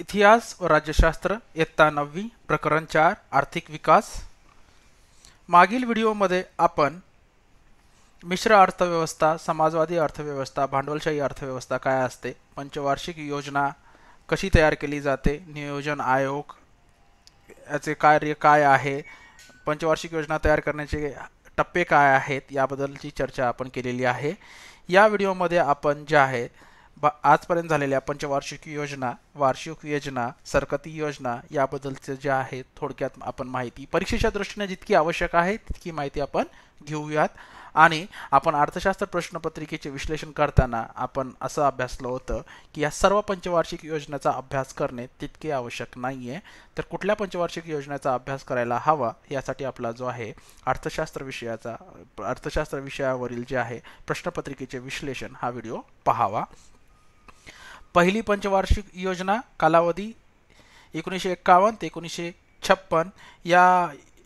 इतिहास व राज्यशास्त्र इयत्ता नववी प्रकरण चार आर्थिक विकास मागील व्हिडिओमध्ये आपण मिश्र अर्थव्यवस्था समाजवादी अर्थव्यवस्था भांडवलशाही अर्थव्यवस्था काय असते पंचवार्षिक योजना कशी तयार केली जाते नियोजन आयोग याचे कार्य काय आहे पंचवार्षिक योजना तयार करण्याचे टप्पे काय आहेत याबद्दलची चर्चा आपण केलेली आहे या व्हिडिओमध्ये आपण जे आहे आजपर्यंत झालेल्या पंचवार्षिक योजना वार्षिक योजना सरकती योजना याबद्दलचे जे आहे थोडक्यात आपण माहिती परीक्षेच्या दृष्टीने जितकी आवश्यक आहे तितकी माहिती आपण घेऊयात आणि आपण अर्थशास्त्र प्रश्नपत्रिकेचे विश्लेषण करताना आपण असं अभ्यासलं होतं की या सर्व पंचवार्षिक योजनेचा अभ्यास करणे तितके आवश्यक नाही आहे तर कुठल्या पंचवार्षिक योजनेचा अभ्यास करायला हवा यासाठी आपला जो आहे अर्थशास्त्र विषयाचा अर्थशास्त्र विषयावरील जे आहे प्रश्नपत्रिकेचे विश्लेषण हा व्हिडिओ पहावा पहिली पंचवार्षिक योजना कालावधी एकोणीसशे एक्कावन्न ते एकोणीसशे छप्पन या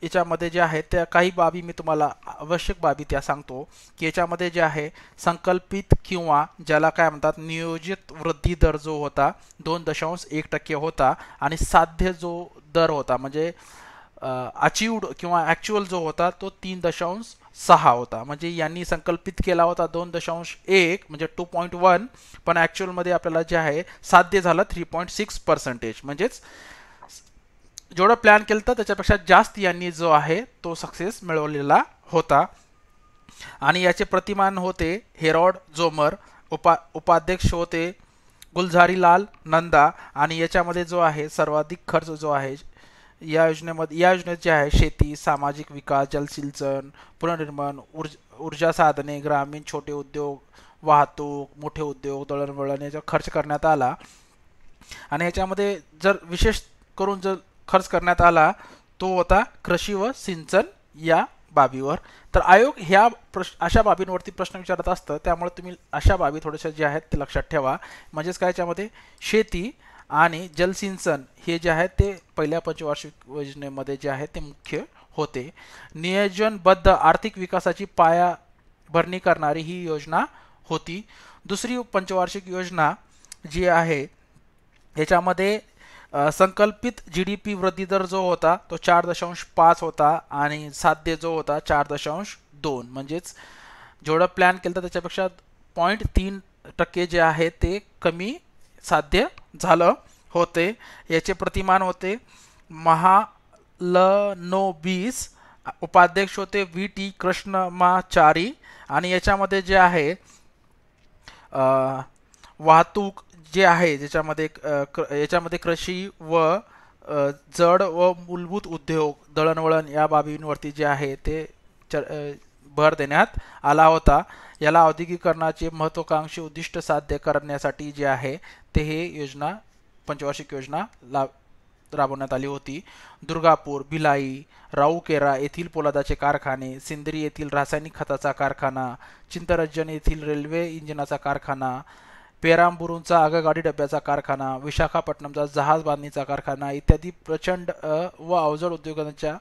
याच्यामध्ये जे आहे त्या काही बाबी मी तुम्हाला आवश्यक बाबी त्या सांगतो की याच्यामध्ये जे आहे संकल्पित किंवा ज्याला काय म्हणतात नियोजित वृद्धी दर जो होता दोन दशांश एक टक्के होता आणि साध्य जो दर होता म्हणजे अचीव्ड किंवा ॲक्च्युअल जो होता तो तीन दशांश सहा होता म्हणजे यांनी संकल्पित केला होता दोन दशांश एक म्हणजे टू पॉईंट वन पण ॲक्च्युअलमध्ये आपल्याला जे आहे साध्य झालं थ्री पॉईंट सिक्स पर्सेंटेज म्हणजेच जेवढं प्लॅन केलं तर त्याच्यापेक्षा जास्त यांनी जो आहे तो सक्सेस मिळवलेला होता आणि याचे प्रतिमान होते हेरॉड जोमर उपा उपाध्यक्ष होते गुलझारीलाल नंदा आणि याच्यामध्ये जो आहे सर्वाधिक खर्च जो आहे या योजनेमध्ये या योजनेत जे आहे शेती सामाजिक विकास जलसिंचन पुनर्निर्माण ऊर्ज ऊर्जा साधने ग्रामीण छोटे उद्योग वाहतूक मोठे उद्योग दळणवळण याचा खर्च करण्यात आला आणि याच्यामध्ये जर विशेष करून जर खर्च करण्यात आला तो होता कृषी व सिंचन या बाबीवर तर आयोग ह्या प्रश्न अशा बाबींवरती प्रश्न विचारत असतं त्यामुळे तुम्ही अशा बाबी थोड्याशा ज्या आहेत ते लक्षात ठेवा म्हणजेच काय याच्यामध्ये शेती आणि जलसिंचन हे जे आहे ते पहिल्या पंचवार्षिक योजनेमध्ये जे आहे ते मुख्य होते नियोजनबद्ध आर्थिक विकासाची पाया भरणी करणारी ही योजना होती दुसरी पंचवार्षिक योजना जी आहे याच्यामध्ये संकल्पित जी डी पी वृद्धी दर जो होता तो चार दशांश पाच होता आणि साध्य जो होता चार दशांश दोन म्हणजेच जेवढं प्लॅन केलं तर त्याच्यापेक्षा पॉईंट तीन टक्के जे आहे ते कमी साध्य झालं होते याचे प्रतिमान होते महालनोबीस उपाध्यक्ष होते व्ही टी कृष्णमाचारी आणि याच्यामध्ये जे आहे वाहतूक जे आहे ज्याच्यामध्ये याच्यामध्ये कृषी व जड व मूलभूत उद्योग दळणवळण या बाबींवरती जे आहे ते भर देण्यात आला होता याला औद्योगिकरणाचे महत्त्वाकांक्षी उद्दिष्ट साध्य करण्यासाठी जे आहे ते हे योजना पंचवार्षिक योजना ला राबवण्यात आली होती दुर्गापूर भिलाई राऊकेरा येथील पोलादाचे कारखाने सिंदरी येथील रासायनिक खताचा कारखाना चिंतरंजन येथील रेल्वे इंजिनाचा कारखाना पेरांबुरूंचा आगगाडी डब्याचा कारखाना विशाखापट्टणमचा जहाज बांधणीचा कारखाना इत्यादी प्रचंड व अवजड उद्योगांच्या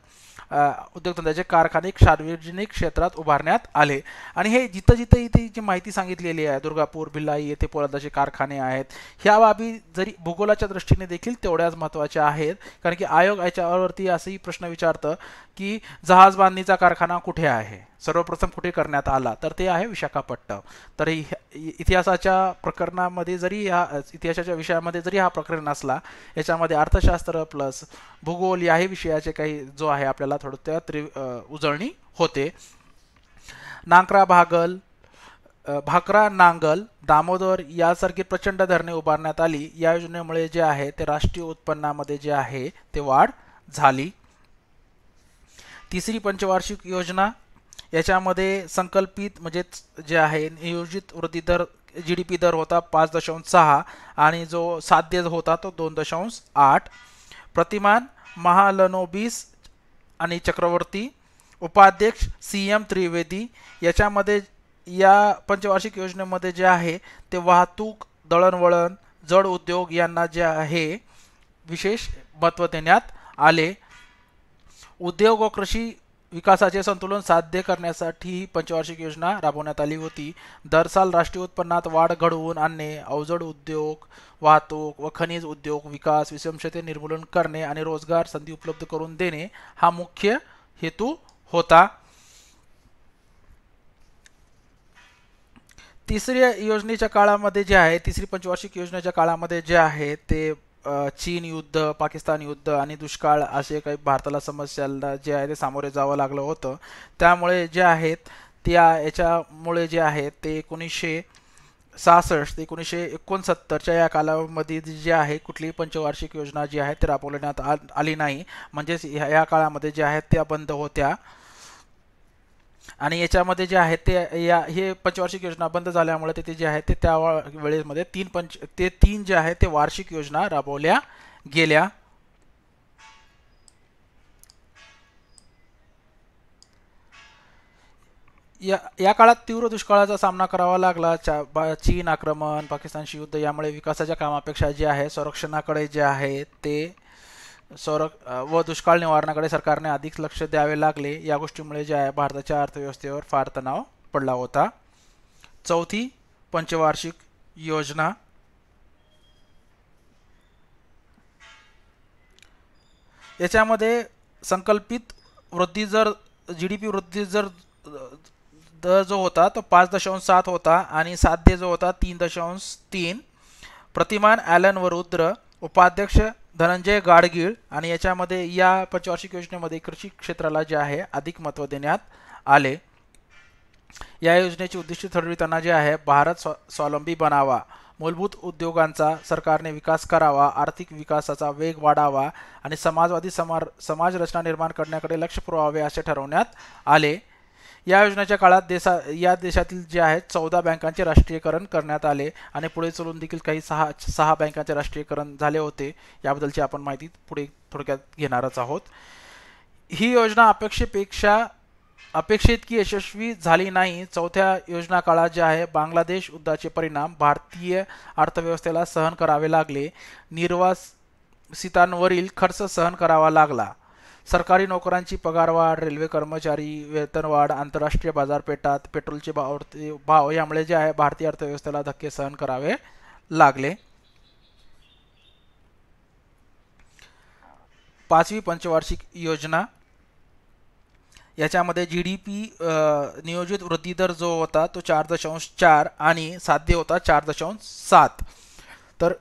उद्योगधंद्याचे कारखाने सार्वजनिक क्षेत्रात उभारण्यात आले आणि हे जिथं जिथं इथे जी माहिती सांगितलेली आहे दुर्गापूर भिलाई येथे पोलादाचे कारखाने आहेत ह्या बाबी जरी भूगोलाच्या दृष्टीने देखील तेवढ्याच महत्त्वाच्या आहेत कारण की आयोग याच्यावरती असंही प्रश्न विचारतं की जहाज बांधणीचा कारखाना कुठे आहे सर्वप्रथम कुठे करण्यात आला तर ते आहे विशाखापट्टणम तर इतिहासाच्या प्रकरणामध्ये जरी हा इतिहासाच्या विषयामध्ये जरी हा प्रकरण असला याच्यामध्ये अर्थशास्त्र प्लस भूगोल याही विषयाचे काही जो आहे आपल्याला थोडं त्या त्रि उजळणी होते नांकरा भागल भाकरा नांगल दामोदर यासारखी प्रचंड धरणे उभारण्यात आली या योजनेमुळे जे आहे ते राष्ट्रीय उत्पन्नामध्ये जे आहे ते वाढ झाली तिसरी पंचवार्षिक योजना याच्यामध्ये संकल्पित म्हणजेच जे आहे नियोजित वृद्धी दर जी डी पी दर होता पाच दशांश सहा आणि जो साध्य होता तो दोन दशांश आठ प्रतिमान महालनोबीस आणि चक्रवर्ती उपाध्यक्ष सी एम त्रिवेदी याच्यामध्ये या पंचवार्षिक योजनेमध्ये जे आहे ते वाहतूक दळणवळण जड उद्योग यांना जे आहे विशेष महत्त्व देण्यात आले उद्योग व कृषी विकासाचे संतुलन साध्य करण्यासाठी पंचवार्षिक योजना राबवण्यात आली होती दरसाल राष्ट्रीय उत्पन्नात वाढ घडवून आणणे अवजड उद्योग वाहतूक व खनिज उद्योग विकास विषमशते निर्मूलन करणे आणि रोजगार संधी उपलब्ध करून देणे हा मुख्य हेतू होता तिसऱ्या योजनेच्या काळामध्ये जे आहे तिसरी पंचवार्षिक योजनेच्या काळामध्ये जे आहे ते चीन युद्ध पाकिस्तान युद्ध आणि दुष्काळ असे काही भारताला समस्या जे आहे ते सामोरे जावं लागलं होतं त्यामुळे जे आहेत त्या याच्यामुळे जे आहेत ते एकोणीसशे सहासष्ट ते एकोणीसशे एकोणसत्तरच्या या कालावधी जे आहे कुठलीही पंचवार्षिक योजना जी आहे ते राबवण्यात आली नाही म्हणजेच ह्या या काळामध्ये जे आहेत त्या बंद होत्या आणि याच्यामध्ये जे आहे ते या हे पंचवार्षिक योजना बंद झाल्यामुळे ते जे आहे ते त्या वेळेमध्ये तीन पंच ते तीन जे आहे ते वार्षिक योजना राबवल्या गेल्या या या काळात तीव्र दुष्काळाचा सामना करावा लागला चीन आक्रमण पाकिस्तानशी युद्ध यामुळे विकासाच्या कामापेक्षा जे आहे संरक्षणाकडे जे आहे ते सौर व दुष्काळ निवारणाकडे सरकारने अधिक लक्ष द्यावे लागले या गोष्टीमुळे ज्या भारताच्या अर्थव्यवस्थेवर फार तणाव पडला होता चौथी पंचवार्षिक योजना याच्यामध्ये संकल्पित वृद्धी जर जी डी पी वृद्धी जर दर जो होता तो पाच दशांश सात होता आणि साध्य जो होता तीन दशांश तीन प्रतिमान ॲलन व रुद्र उपाध्यक्ष धनंजय गाडगीळ आणि याच्यामध्ये या पंचवार्षिक योजनेमध्ये कृषी क्षेत्राला जे आहे अधिक महत्त्व देण्यात आले या योजनेचे उद्दिष्ट ठरविताना जे आहे भारत स्व स्वावलंबी बनावा मूलभूत उद्योगांचा सरकारने विकास करावा आर्थिक विकासाचा वेग वाढावा आणि समाजवादी समार रचना निर्माण करण्याकडे लक्ष पुरवावे असे ठरवण्यात आले या योजनेच्या काळात देशा या देशातील जे आहेत चौदा बँकांचे राष्ट्रीयकरण करण्यात आले आणि पुढे चलून देखील काही सहा सहा बँकांचे राष्ट्रीयकरण झाले होते याबद्दलची आपण माहिती पुढे थोडक्यात घेणारच आहोत ही योजना अपेक्षेपेक्षा अपेक्षित की यशस्वी झाली नाही चौथ्या योजना काळात जे आहे बांगलादेश युद्धाचे परिणाम भारतीय अर्थव्यवस्थेला सहन करावे लागले निर्वासितांवरील खर्च सहन करावा लागला सरकारी नोकरांची पगारवाढ रेल्वे कर्मचारी वेतनवाढ आंतरराष्ट्रीय बाजारपेठात पेट्रोलचे भाव भाव यामुळे जे आहे भारतीय अर्थव्यवस्थेला धक्के सहन करावे लागले पाचवी पंचवार्षिक योजना याच्यामध्ये जी डी पी नियोजित वृद्धी दर जो होता तो चार दशांश चार आणि साध्य होता चार दशांश सात तर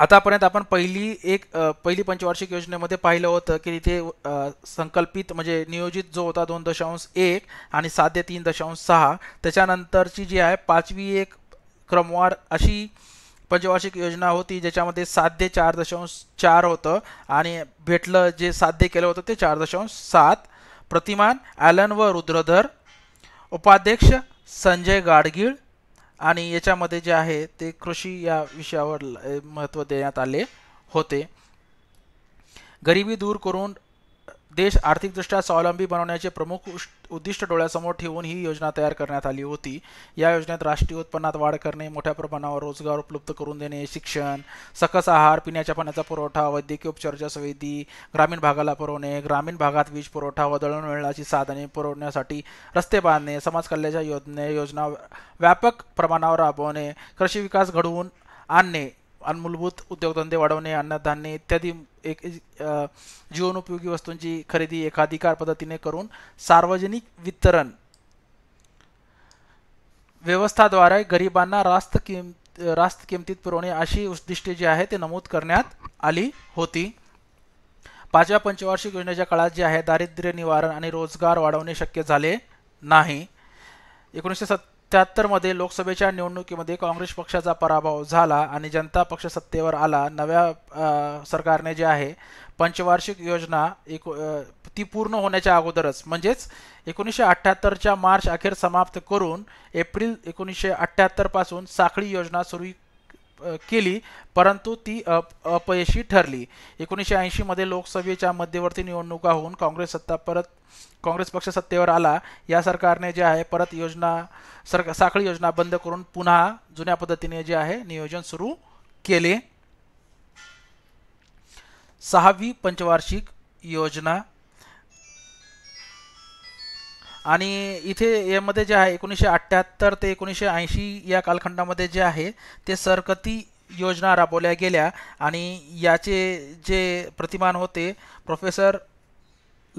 आतापर्यंत आपण पहिली एक पहिली पंचवार्षिक योजनेमध्ये पाहिलं होतं की तिथे संकल्पित म्हणजे नियोजित जो होता दोन दशांश एक आणि साध्य तीन दशांश सहा त्याच्यानंतरची जी आहे पाचवी एक क्रमवार अशी पंचवार्षिक योजना होती ज्याच्यामध्ये साध्य चार दशांश चार होतं आणि भेटलं जे साध्य केलं होतं ते चार दशांश सात प्रतिमान ॲलन व रुद्रधर उपाध्यक्ष संजय गाडगीळ आणि याच्यामध्ये जे आहे ते कृषी या विषयावर महत्त्व देण्यात आले होते गरिबी दूर करून देश आर्थिकदृष्ट्या स्वावलंबी बनवण्याचे प्रमुख उद्दिष्ट डोळ्यासमोर ठेवून ही योजना तयार करण्यात आली होती या योजनेत राष्ट्रीय उत्पन्नात वाढ करणे मोठ्या प्रमाणावर रोजगार उपलब्ध करून देणे शिक्षण सकस आहार पिण्याच्या पाण्याचा पुरवठा वैद्यकीय उपचाराच्या सुविधी ग्रामीण भागाला पुरवणे ग्रामीण भागात वीज पुरवठा व दळणवळणाची साधने पुरवण्यासाठी रस्ते बांधणे समाज कल्याणच्या योजने योजना व्यापक प्रमाणावर राबवणे कृषी विकास घडवून आणणे आणि मूलभूत उद्योगधंदे वाढवणे अन्नधान्य इत्यादी एक जीवनोपयोगी वस्तूंची खरेदी एकाधिकार पद्धतीने करून सार्वजनिक वितरण व्यवस्थाद्वारे गरिबांना रास्त किम रास्त किमतीत पुरवणे अशी उद्दिष्टे जी आहे ते नमूद करण्यात आली होती पाचव्या पंचवार्षिक योजनेच्या काळात जे आहे दारिद्र्य निवारण आणि रोजगार वाढवणे शक्य झाले नाही एकोणीसशे सत् त्र्याहत्तरमध्ये लोकसभेच्या निवडणुकीमध्ये काँग्रेस पक्षाचा पराभव झाला आणि जनता पक्ष सत्तेवर आला नव्या सरकारने जे आहे पंचवार्षिक योजना एक ती पूर्ण होण्याच्या अगोदरच म्हणजेच एकोणीसशे अठ्ठ्याहत्तरच्या मार्च अखेर समाप्त करून एप्रिल एकोणीसशे अठ्ठ्याहत्तरपासून साखळी योजना सुरू केली परंतु ती अपयशी ठरली एकोणीसशे ऐंशीमध्ये लोकसभेच्या मध्यवर्ती निवडणुका होऊन काँग्रेस सत्ता परत काँग्रेस पक्ष सत्तेवर आला या सरकारने जे आहे परत योजना सर साखळी योजना बंद करून पुन्हा जुन्या पद्धतीने जे आहे नियोजन सुरू केले सहावी पंचवार्षिक योजना आणि इथे यामध्ये जे आहे एकोणीसशे अठ्ठ्याहत्तर ते एकोणीसशे ऐंशी या कालखंडामध्ये जे आहे ते सरकती योजना राबवल्या गेल्या आणि याचे जे प्रतिमान होते प्रोफेसर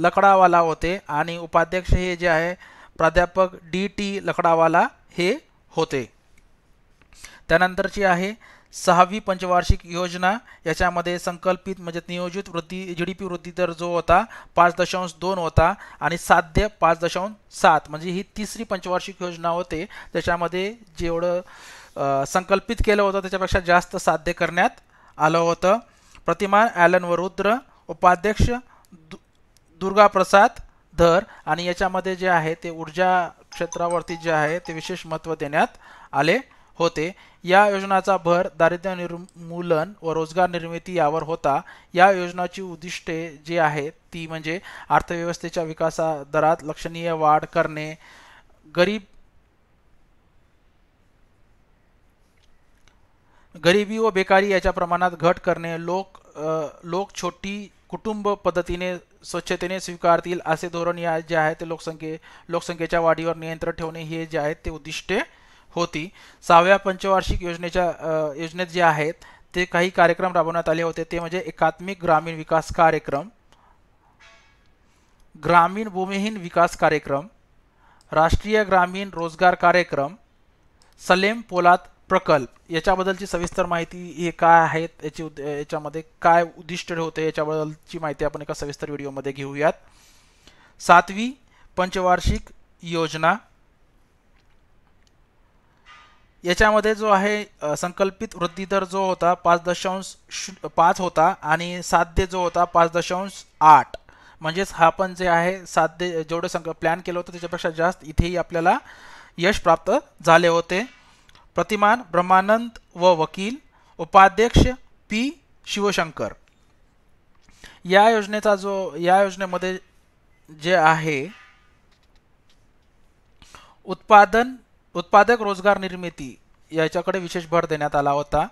लकडावाला होते आणि उपाध्यक्ष हे जे आहे प्राध्यापक डी टी लकडावाला हे होते त्यानंतरची आहे सहावी पंचवार्षिक योजना याच्यामध्ये संकल्पित म्हणजे नियोजित वृद्धी जी डी पी वृद्धी दर जो होता पाच दशांश दोन होता आणि साध्य पाच दशांश सात म्हणजे ही तिसरी पंचवार्षिक योजना होते त्याच्यामध्ये जेवढं संकल्पित केलं होतं त्याच्यापेक्षा जास्त साध्य करण्यात आलं होतं प्रतिमा ॲलन वरुद्र उपाध्यक्ष दु दुर्गाप्रसाद धर आणि याच्यामध्ये जे आहे ते ऊर्जा क्षेत्रावरती जे आहे ते विशेष महत्त्व देण्यात आले होते या योजनाचा भर दारिद्र्य निर्मूलन व रोजगार निर्मिती यावर होता या योजनाची उद्दिष्टे जी आहेत ती म्हणजे अर्थव्यवस्थेच्या विकासा दरात लक्षणीय वाढ करणे गरीब गरिबी व बेकारी याच्या प्रमाणात घट करणे लोक लोक छोटी कुटुंब पद्धतीने स्वच्छतेने स्वीकारतील असे धोरण या जे आहे ते लोकसंख्ये लोकसंख्येच्या वाढीवर नियंत्रण ठेवणे हे जे आहेत ते उद्दिष्टे होती सहाव्या पंचवार्षिक योजनेच्या योजनेत जे आहेत ते काही कार्यक्रम राबवण्यात आले होते ते म्हणजे एकात्मिक ग्रामीण विकास कार्यक्रम ग्रामीण भूमिहीन विकास कार्यक्रम राष्ट्रीय ग्रामीण रोजगार कार्यक्रम सलेम पोलाद प्रकल्प याच्याबद्दलची सविस्तर माहिती हे काय आहेत याची याच्यामध्ये काय उद्दिष्ट होते याच्याबद्दलची माहिती आपण एका सविस्तर व्हिडिओमध्ये घेऊयात सातवी पंचवार्षिक योजना याच्यामध्ये जो आहे संकल्पित वृद्धी दर जो होता पाच दशांश पाच होता आणि साध्य जो होता पाच दशांश आठ म्हणजेच हा पण जे आहे साध्य जेवढं संक प्लॅन केलं होतं त्याच्यापेक्षा जास्त इथेही आपल्याला यश प्राप्त झाले होते प्रतिमान ब्रह्मानंद व वकील उपाध्यक्ष पी शिवशंकर या योजनेचा जो या योजनेमध्ये जे आहे उत्पादन उत्पादक रोजगार निर्मिती याच्याकडे विशेष भर देण्यात आला होता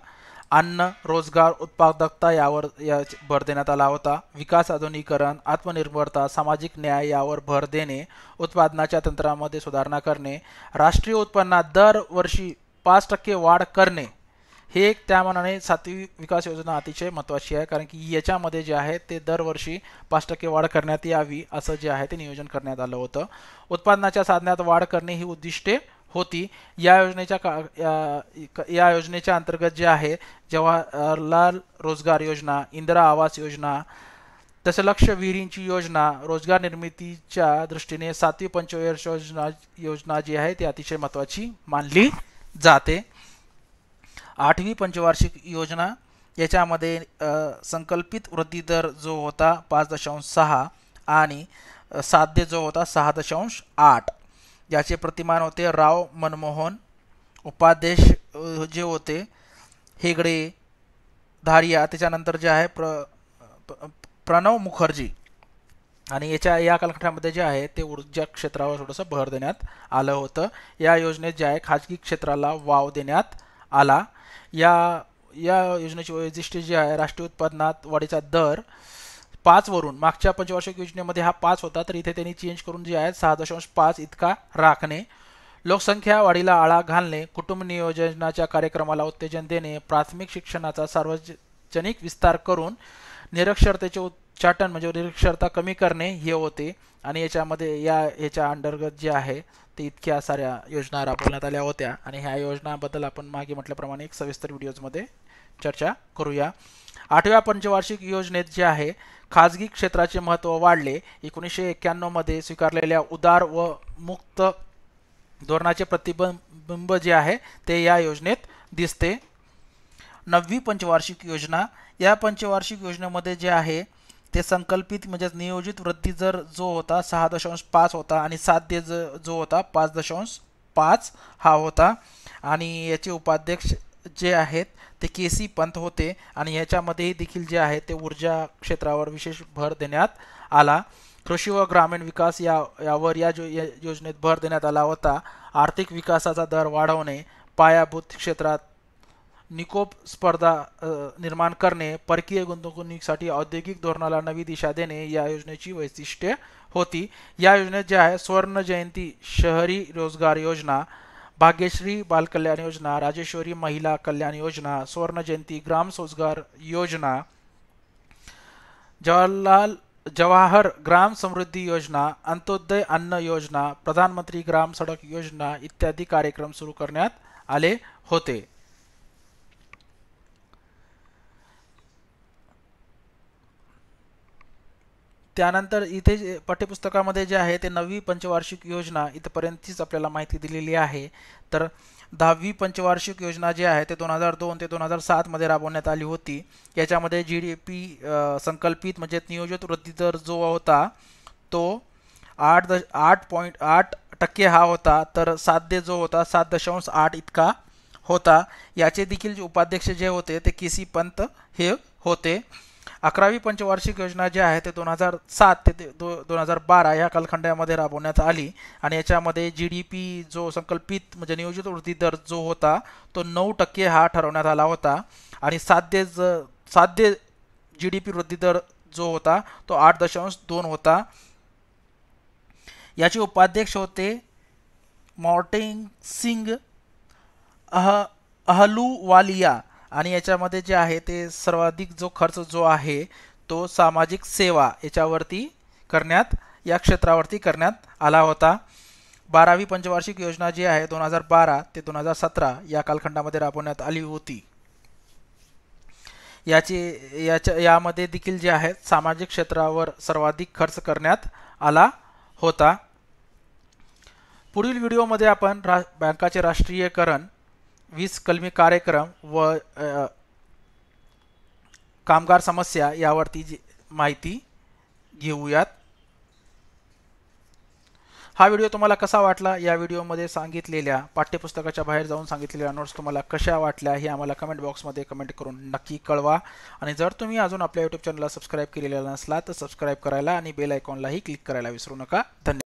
अन्न रोजगार उत्पादकता यावर या भर देण्यात आला होता विकास आधुनिकरण आत्मनिर्भरता सामाजिक न्याय यावर भर देणे उत्पादनाच्या तंत्रामध्ये सुधारणा करणे राष्ट्रीय उत्पन्नात दरवर्षी पाच टक्के वाढ करणे हे एक त्या मनाने सातवी विकास योजना अतिशय महत्त्वाची आहे कारण की याच्यामध्ये जे आहे ते दरवर्षी पाच टक्के वाढ करण्यात यावी असं जे आहे ते नियोजन करण्यात आलं होतं उत्पादनाच्या साधण्यात वाढ करणे ही उद्दिष्टे होती या योजनेच्या का या योजनेच्या अंतर्गत जे आहे जवाहरलाल रोजगार योजना इंदिरा आवास योजना तसं लक्ष विहिरींची योजना रोजगार निर्मितीच्या दृष्टीने सातवी पंचवर्ष योजना योजना जी आहे ती अतिशय महत्त्वाची मानली जाते आठवी पंचवार्षिक योजना याच्यामध्ये संकल्पित वृद्धी दर जो होता पाच दशांश सहा आणि साध्य जो होता सहा दशांश आठ याचे प्रतिमान होते राव मनमोहन उपाध्यक्ष जे होते हेगडे धारिया त्याच्यानंतर जे आहे प्र प्रणव मुखर्जी आणि याच्या या कालखंडामध्ये जे आहे ते ऊर्जा क्षेत्रावर थोडंसं भर देण्यात आलं होतं या योजनेत जे आहे खाजगी क्षेत्राला वाव देण्यात आला या या योजनेची वैशिष्ट्य जे आहे राष्ट्रीय उत्पादनात वाढीचा दर वरून मागच्या पंचवार्षिक योजनेमध्ये हा पाच होता तर इथे त्यांनी चेंज करून जे आहे सहा दशांश पाच इतका राखणे लोकसंख्या वाढीला आळा घालणे कुटुंब नियोजनाच्या कार्यक्रमाला उत्तेजन देणे प्राथमिक शिक्षणाचा सार्वजनिक विस्तार करून निरक्षरतेचे उच्चाटन म्हणजे निरक्षरता कमी करणे हे होते आणि याच्यामध्ये या याच्या अंतर्गत जे आहे ते इतक्या साऱ्या योजना राबवण्यात आल्या होत्या आणि ह्या योजनाबद्दल आपण मागे म्हटल्याप्रमाणे एक सविस्तर व्हिडिओजमध्ये चर्चा करूया आठव्या पंचवार्षिक योजनेत जे आहे खाजगी क्षेत्राचे महत्त्व वाढले एकोणीसशे एक्क्याण्णवमध्ये स्वीकारलेल्या उदार व मुक्त धोरणाचे प्रतिबिंब जे आहे ते या योजनेत दिसते नववी पंचवार्षिक योजना या पंचवार्षिक योजनेमध्ये जे आहे ते संकल्पित म्हणजेच नियोजित वृद्धी जर जो होता सहा दशांश पाच होता आणि साध्य ज जो होता पाच दशांश पाच हा होता आणि याचे उपाध्यक्ष जे आहेत ते के सी पंत होते आणि याच्यामध्येही देखील जे आहे ते ऊर्जा क्षेत्रावर विशेष भर देण्यात आला कृषी व ग्रामीण विकास या यावर या जो योजनेत भर देण्यात आला होता आर्थिक विकासाचा दर वाढवणे पायाभूत क्षेत्रात निकोप स्पर्धा निर्माण करणे परकीय गुंतवणुकीसाठी औद्योगिक धोरणाला नवी दिशा देणे या योजनेची वैशिष्ट्ये होती या योजनेत जे आहे स्वर्ण जयंती शहरी रोजगार योजना भाग्यश्री बालकल्याण योजना राजेश्वरी महिला कल्याण योजना स्वर्ण जयंती ग्राम रोजगार योजना जवाहरलाल जवाहर ग्राम समृद्धी योजना अंत्योदय अन्न योजना प्रधानमंत्री ग्राम सडक योजना इत्यादी कार्यक्रम सुरू करण्यात आले होते त्यानंतर इथे जे पाठ्यपुस्तकामध्ये जे आहे ते नववी पंचवार्षिक योजना इथपर्यंतचीच आपल्याला माहिती दिलेली आहे तर दहावी पंचवार्षिक योजना जी आहे ते दोन हजार दोन ते दोन हजार सातमध्ये राबवण्यात आली होती याच्यामध्ये जी डी पी संकल्पित म्हणजे नियोजित वृद्धी दर जो होता तो आठ दश आठ पॉईंट आठ टक्के हा होता तर साध्य जो होता सात दशांश आठ इतका होता याचे देखील जे उपाध्यक्ष जे होते ते के पंत हे होते अकरावी पंचवार्षिक योजना जी आहे ते दोन हजार सात ते दो दोन हजार बारा या कालखंडामध्ये राबवण्यात आली आणि याच्यामध्ये जी डी पी जो संकल्पित म्हणजे नियोजित वृद्धी दर जो होता तो नऊ टक्के हा ठरवण्यात आला होता आणि साध्य ज साध्य जी डी पी वृद्धी दर जो होता तो आठ दशांश दोन होता याचे उपाध्यक्ष होते मॉर्टिंग सिंग अह अहलूवालिया आणि याच्यामध्ये जे आहे ते सर्वाधिक जो खर्च जो आहे तो सामाजिक सेवा याच्यावरती करण्यात या क्षेत्रावरती करण्यात आला होता बारावी पंचवार्षिक योजना जी आहे दोन हजार बारा ते दोन हजार सतरा या कालखंडामध्ये राबवण्यात आली होती याची याच्या यामध्ये देखील जे आहेत सामाजिक क्षेत्रावर सर्वाधिक खर्च करण्यात आला होता पुढील व्हिडिओमध्ये आपण रा बँकाचे राष्ट्रीयकरण वीस कलमी कार्यक्रम व कामगार समस्या यावरती जी माहिती घेऊयात हा व्हिडिओ तुम्हाला कसा वाटला या व्हिडिओमध्ये सांगितलेल्या पाठ्यपुस्तकाच्या बाहेर जाऊन सांगितलेल्या नोट्स तुम्हाला कशा वाटल्या हे आम्हाला कमेंट बॉक्समध्ये कमेंट करून नक्की कळवा आणि जर तुम्ही अजून आपल्या यूट्यूब चॅनलला सबस्क्राईब केलेला नसला तर सबस्क्राईब करायला आणि बेल आयकॉनलाही क्लिक करायला विसरू नका धन्यवाद